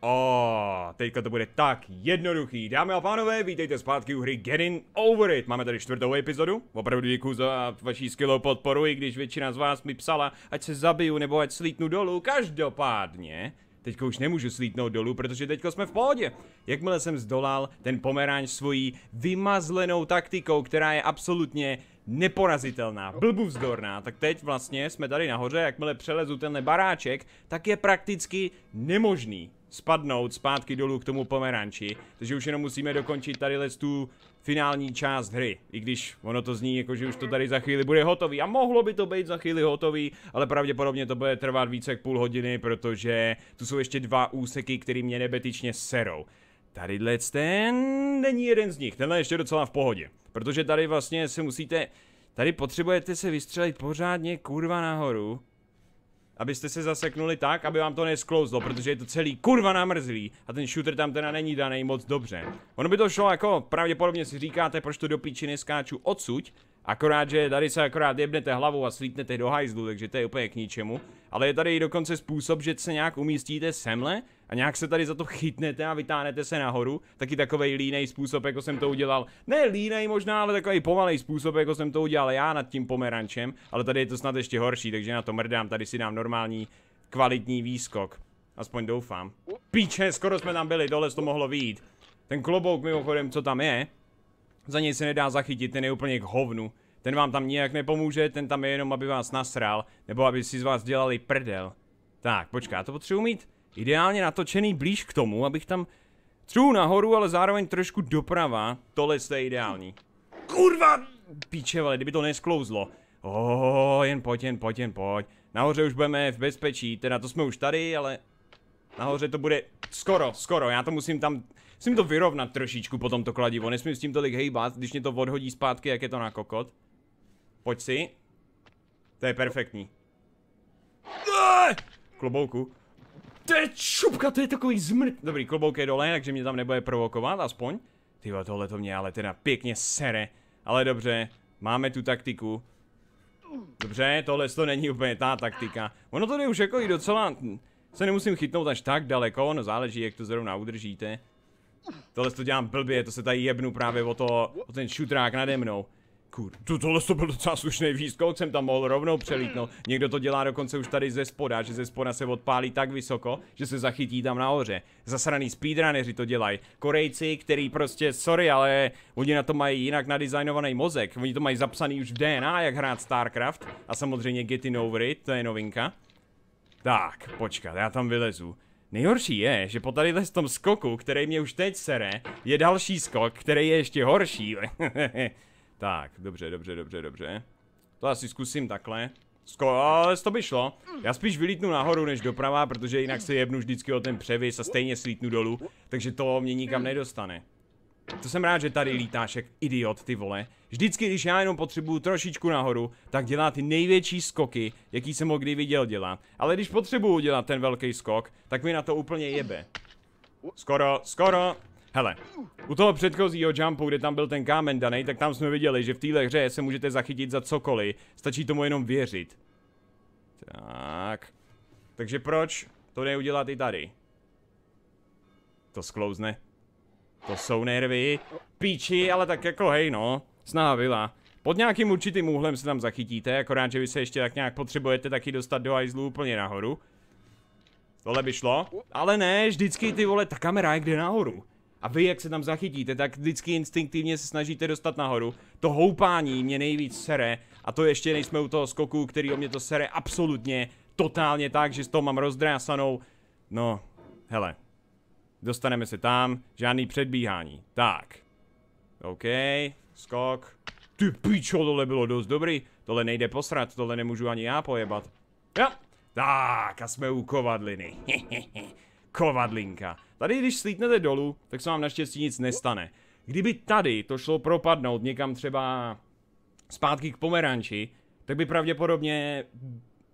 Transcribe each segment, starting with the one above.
O, teďka to bude tak jednoduchý. Dámy a pánové, vítejte zpátky u hry Getting Over It. Máme tady čtvrtou epizodu. Opravdu děkuji za vaši skvělou podporu, i když většina z vás mi psala, ať se zabiju nebo ať slítnu dolů. Každopádně, Teďka už nemůžu slítnout dolů, protože teďka jsme v pohodě. Jakmile jsem zdolal ten pomeráň svojí vymazlenou taktikou, která je absolutně neporazitelná, blbůvzdorná, tak teď vlastně jsme tady nahoře, jakmile přelezu tenhle baráček, tak je prakticky nemožný spadnout zpátky dolů k tomu pomeranči, takže už jenom musíme dokončit tady tu finální část hry, i když ono to zní jako, že už to tady za chvíli bude hotový a mohlo by to být za chvíli hotový, ale pravděpodobně to bude trvat více jak půl hodiny, protože tu jsou ještě dva úseky, které mě nebetičně serou. Tadyhle ten není jeden z nich, tenhle ještě docela v pohodě. Protože tady vlastně se musíte... Tady potřebujete se vystřelit pořádně kurva nahoru. Abyste se zaseknuli tak, aby vám to nesklouzlo, protože je to celý kurva namrzlý a ten shooter tam teda není daný moc dobře. Ono by to šlo jako, pravděpodobně si říkáte, proč to do píči neskáču odsuť, Akorát, že tady se akorát jebnete hlavou a slítnete do hajzlu, takže to je úplně k ničemu. Ale je tady i dokonce způsob, že se nějak umístíte semle a nějak se tady za to chytnete a vytáhnete se nahoru. Taky takovej línej způsob, jako jsem to udělal. Ne línej možná, ale takový pomalej způsob, jako jsem to udělal já nad tím pomerančem. Ale tady je to snad ještě horší, takže na to mrdám. Tady si dám normální kvalitní výskok. Aspoň doufám. Píče, skoro jsme tam byli, dole to mohlo vyjít. Ten klobouk mimochodem, co tam je, za něj se nedá zachytit, ten je úplně k hovnu. Ten vám tam nijak nepomůže, ten tam je jenom, aby vás nasral, nebo aby si z vás dělali prdel. Tak, počká, to potřebuji mít ideálně natočený blíž k tomu, abych tam na nahoru, ale zároveň trošku doprava. Tohle je ideální. Kurva! Píče, ale kdyby to nesklouzlo. Oh, jen pojď, jen pojď, jen pojď. Nahoře už budeme v bezpečí, teda to jsme už tady, ale... Nahoře to bude skoro, skoro, já to musím tam Musím to vyrovnat trošičku potom to kladivo, nesmím s tím tolik hejbat, když mě to odhodí zpátky, jak je to na kokot. Pojď si. To je perfektní. Ah! Klobouku. To je čupka, to je takový zmrt. Dobrý, klobouk je dole, takže mě tam nebude provokovat, aspoň. Ty tohle to mě ale teda pěkně sere. Ale dobře, máme tu taktiku. Dobře, tohle to není úplně ta taktika. Ono to jde už jako i docela... Se nemusím chytnout až tak daleko, no záleží, jak to zrovna udržíte. Tohle to dělám blbě, to se tady jebnu právě o to, o ten šutrák nade mnou. Kur, to, tohle to byl docela slušný výskout, jsem tam mohl rovnou přelítnout. Někdo to dělá dokonce už tady ze spoda, že ze spoda se odpálí tak vysoko, že se zachytí tam nahoře. Zasraný speedrunneri to dělají. Korejci, který prostě, sorry, ale oni na to mají jinak nadizajnovaný mozek. Oni to mají zapsaný už v DNA, jak hrát StarCraft. A samozřejmě Getting Over It, to je novinka. Tak, počkat, já tam vylezu. Nejhorší je, že po tadyhle tom skoku, který mě už teď sere, je další skok, který je ještě horší. tak, dobře, dobře, dobře, dobře. To asi zkusím takhle. Sko ale to by šlo. Já spíš vylítnu nahoru než doprava, protože jinak se jebnu vždycky o ten převis a stejně slítnu dolů, takže to mě nikam nedostane. To jsem rád, že tady lítáš jak idiot, ty vole. Vždycky, když já jenom potřebuju trošičku nahoru, tak dělá ty největší skoky, jaký jsem ho kdy viděl dělat. Ale když potřebuju dělat ten velký skok, tak mi na to úplně jebe. Skoro, skoro. Hele, u toho předchozího jumpu, kde tam byl ten kámen daný, tak tam jsme viděli, že v téhle hře se můžete zachytit za cokoliv. Stačí tomu jenom věřit. Tak. Takže proč to neudělat i tady? To sklouzne. To jsou nervy. Píči, ale tak jako hej no snaha byla. Pod nějakým určitým úhlem se tam zachytíte, akorát, že vy se ještě tak nějak potřebujete taky dostat do hajzlu úplně nahoru. Tohle by šlo, ale ne, vždycky ty vole, ta kamera je kde nahoru. A vy, jak se tam zachytíte, tak vždycky instinktivně se snažíte dostat nahoru. To houpání mě nejvíc sere, a to ještě nejsme u toho skoku, který o mě to sere absolutně, totálně tak, že s toho mám rozdrásanou. No, hele. Dostaneme se tam, žádný předbíhání. Tak. OK, Skok. Ty pičo, tohle bylo dost dobrý. Tohle nejde posrat, tohle nemůžu ani já pojebat. Jo. Tak a jsme u kovadliny. Kovadlinka. Tady když slítnete dolů, tak se vám naštěstí nic nestane. Kdyby tady to šlo propadnout někam třeba zpátky k pomeranči, tak by pravděpodobně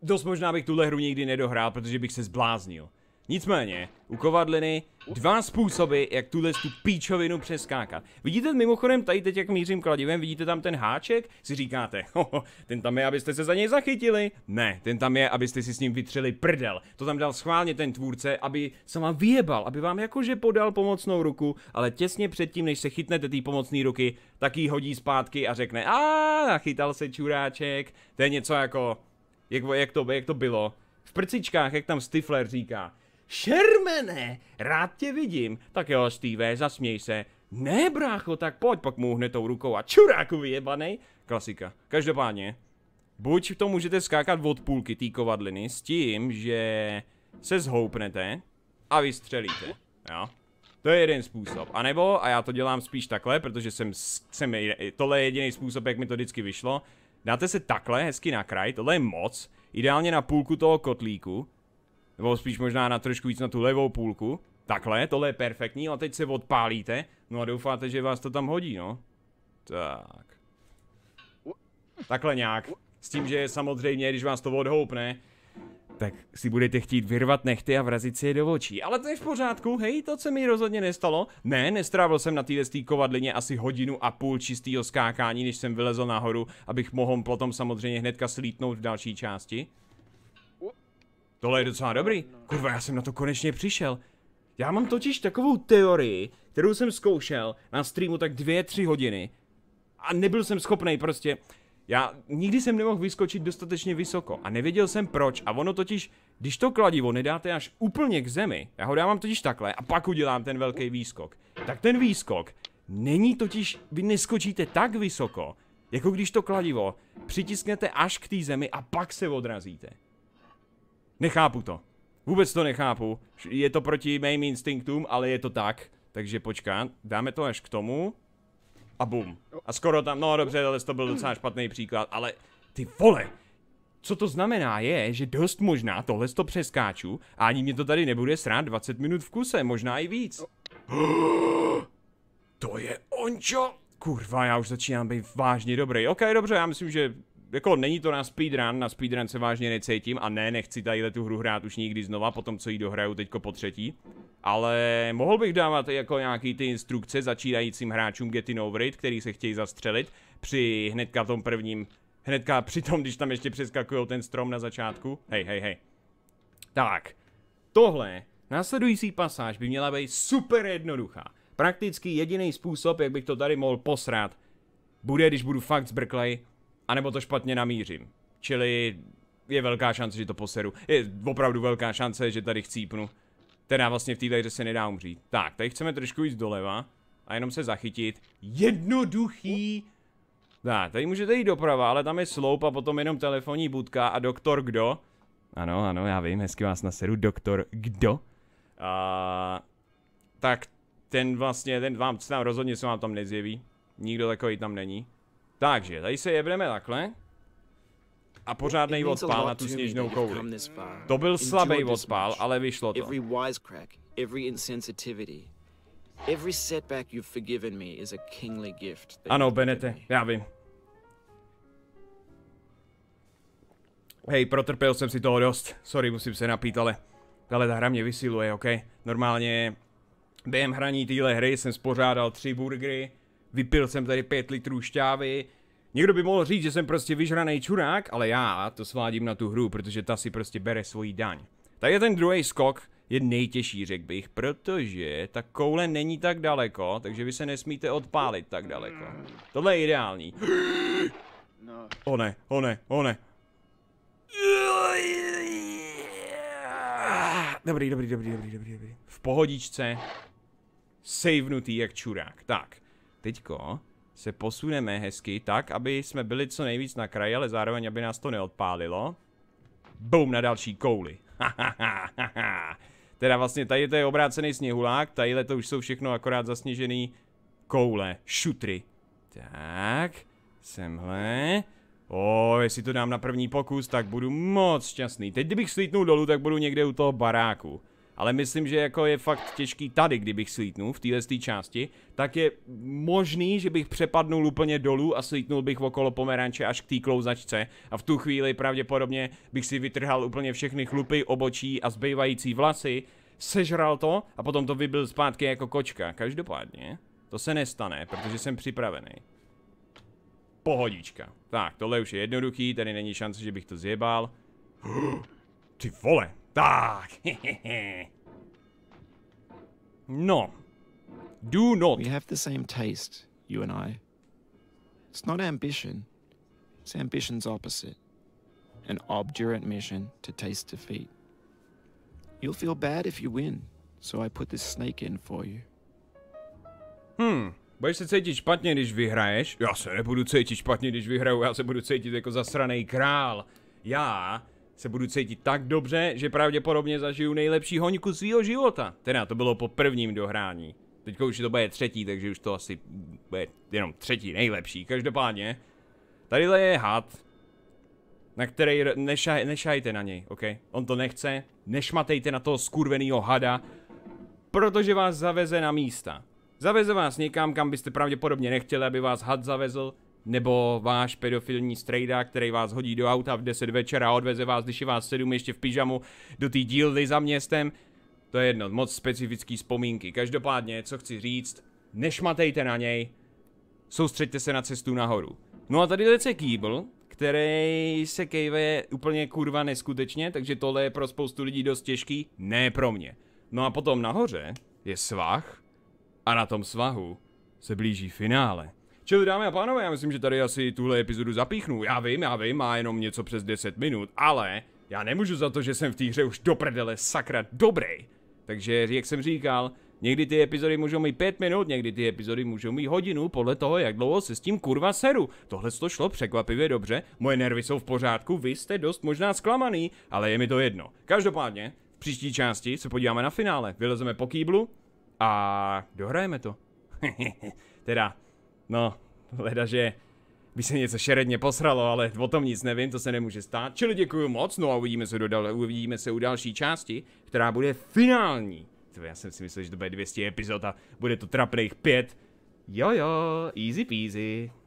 dost možná bych tuhle hru nikdy nedohrál, protože bych se zbláznil. Nicméně, u kovadliny dva způsoby, jak tuhle tu píčovinu přeskákat. Vidíte mimochodem tady teď, jak mířím kladivem, vidíte tam ten háček? Si říkáte, hoho, ten tam je, abyste se za něj zachytili. Ne, ten tam je, abyste si s ním vytřeli prdel. To tam dal schválně ten tvůrce, aby se vám vyjebal, aby vám jakože podal pomocnou ruku, ale těsně předtím, než se chytnete té pomocné ruky, tak ji hodí zpátky a řekne, a chytal se čuráček. To je něco jako, jak, jak, to, jak to bylo. V prcičkách, jak tam Stifler říká. Šermene, rád tě vidím. Tak jo, Steve, zasměj se. Ne, brácho, tak pojď, pak mu tou rukou a čuráku vyjebaný. Klasika. Každopádně, buď to můžete skákat od půlky té kovadliny s tím, že se zhoupnete a vystřelíte. Jo. To je jeden způsob. A nebo, a já to dělám spíš takhle, protože jsem, jsem tohle je jediný způsob, jak mi to vždycky vyšlo. Dáte se takhle, hezky na kraj, tohle je moc. Ideálně na půlku toho kotlíku nebo spíš možná na trošku víc na tu levou půlku. Takhle, tohle je perfektní a teď se odpálíte, no a doufáte, že vás to tam hodí, no. Tak. Takhle nějak. S tím, že samozřejmě, když vás to odhoupne, tak si budete chtít vyrvat nechty a vrazit si je do očí. Ale to je v pořádku, hej, to se mi rozhodně nestalo. Ne, nestrávil jsem na té kovadlině asi hodinu a půl čistého skákání, než jsem vylezl nahoru, abych mohl potom samozřejmě hnedka slítnout v další části. Tohle je docela dobrý. Kurva, já jsem na to konečně přišel. Já mám totiž takovou teorii, kterou jsem zkoušel na streamu tak dvě, tři hodiny. A nebyl jsem schopný prostě. Já nikdy jsem nemohl vyskočit dostatečně vysoko a nevěděl jsem proč. A ono totiž, když to kladivo nedáte až úplně k zemi, já ho dávám totiž takhle a pak udělám ten velký výskok. Tak ten výskok není totiž, vy neskočíte tak vysoko, jako když to kladivo přitisknete až k té zemi a pak se odrazíte. Nechápu to. Vůbec to nechápu. Je to proti mým instinktům, ale je to tak. Takže počkám, dáme to až k tomu. A bum. A skoro tam, no dobře, ale to byl docela špatný příklad, ale ty vole. Co to znamená je, že dost možná tohle to přeskáču a ani mě to tady nebude srát 20 minut v kuse, možná i víc. To je ončo! Kurva, já už začínám být vážně dobrý. Ok, dobře, já myslím, že jako není to na speedrun, na speedrun se vážně necítím a ne, nechci tady tu hru hrát už nikdy znova, potom co jí dohraju teďko po třetí. Ale mohl bych dávat jako nějaký ty instrukce začínajícím hráčům Getting Over It, který se chtějí zastřelit při hnedka tom prvním, hnedka při tom, když tam ještě přeskakujou ten strom na začátku. Hej, hej, hej. Tak, tohle, následující pasáž by měla být super jednoduchá. Prakticky jediný způsob, jak bych to tady mohl posrat, bude, když budu fakt zbrklej anebo to špatně namířím. Čili je velká šance, že to poseru. Je opravdu velká šance, že tady chcípnu. Teda vlastně v této hře se nedá umřít. Tak, tady chceme trošku jít doleva a jenom se zachytit. Jednoduchý! Tak, tady můžete jít doprava, ale tam je sloup a potom jenom telefonní budka a doktor kdo? Ano, ano, já vím, hezky vás naseru, doktor kdo? A, tak ten vlastně, ten vám tam rozhodně se vám tam nezjeví. Nikdo takový tam není. Takže, tady se jebneme takhle. A pořádný odpál na tu sněžnou kouli. To byl slabý odpál, ale vyšlo to. Ano, Benete, já vím. Hej, protrpěl jsem si toho dost. Sorry, musím se napít, ale... Ale ta hra mě vysiluje, OK? Normálně během hraní téhle hry jsem spořádal tři burgery, vypil jsem tady pět litrů šťávy. Někdo by mohl říct, že jsem prostě vyžraný čurák, ale já to svádím na tu hru, protože ta si prostě bere svoji daň. Tak je ten druhý skok, je nejtěžší, řekl bych, protože ta koule není tak daleko, takže vy se nesmíte odpálit tak daleko. Tohle je ideální. No. O ne, o ne, o ne. Dobrý, dobrý, dobrý, dobrý, dobrý, dobrý. V pohodičce. Savenutý jak čurák. Tak. Teďko se posuneme hezky tak, aby jsme byli co nejvíc na kraji, ale zároveň, aby nás to neodpálilo. Boom, na další kouli. teda vlastně tady to je obrácený sněhulák, tadyhle to už jsou všechno akorát zasněžený koule, šutry. Tak, semhle. O, jestli to dám na první pokus, tak budu moc šťastný. Teď kdybych slítnul dolů, tak budu někde u toho baráku. Ale myslím, že jako je fakt těžký tady, kdybych slítnul v téhle části, tak je možný, že bych přepadnul úplně dolů a slítnul bych okolo pomeranče až k té klouzačce a v tu chvíli pravděpodobně bych si vytrhal úplně všechny chlupy, obočí a zbývající vlasy, sežral to a potom to vybil zpátky jako kočka. Každopádně, to se nestane, protože jsem připravený. Pohodička. Tak, tohle už je jednoduchý, tady není šance, že bych to zjebal. Ty vole, Ah, no. Do not. We have the same taste, you and I. It's not ambition. It's ambition's opposite. An obdurate mission to taste defeat. You'll feel bad if you win, so I put this snake in for you. Hmm, budeš se cítit špatně, když vyhraješ? Já se nebudu cítit špatně, když vyhraju, já se budu cítit jako zasraný král. Já se budu cítit tak dobře, že pravděpodobně zažiju nejlepší hoňku svého života. Teda to bylo po prvním dohrání. Teďka už to bude třetí, takže už to asi bude jenom třetí nejlepší. Každopádně, tadyhle je had, na který nešaj, nešajte na něj, ok? On to nechce, nešmatejte na toho skurveného hada, protože vás zaveze na místa. Zaveze vás někam, kam byste pravděpodobně nechtěli, aby vás had zavezl, nebo váš pedofilní strejda, který vás hodí do auta v 10 večera a odveze vás, když je vás sedm ještě v pyžamu, do té dílny za městem. To je jedno, moc specifický vzpomínky. Každopádně, co chci říct, nešmatejte na něj, soustřeďte se na cestu nahoru. No a tady je kýbl, který se kejve úplně kurva neskutečně, takže tohle je pro spoustu lidí dost těžký, ne pro mě. No a potom nahoře je svah a na tom svahu se blíží finále. Čili dámy a pánové, já myslím, že tady asi tuhle epizodu zapíchnu. Já vím, já vím, má jenom něco přes 10 minut, ale já nemůžu za to, že jsem v té hře už do prdele sakra dobrý. Takže, jak jsem říkal, někdy ty epizody můžou mít 5 minut, někdy ty epizody můžou mít hodinu, podle toho, jak dlouho se s tím kurva seru. Tohle to šlo překvapivě dobře, moje nervy jsou v pořádku, vy jste dost možná zklamaný, ale je mi to jedno. Každopádně, v příští části se podíváme na finále, vylezeme po kýblu a dohrajeme to. teda, No, hleda, že by se něco šeredně posralo, ale o tom nic nevím, to se nemůže stát. Čili děkuji moc, no a uvidíme se, do, uvidíme se u další části, která bude finální. To já jsem si myslel, že to bude 200 epizod a bude to trapných 5. Jo jo, easy peasy.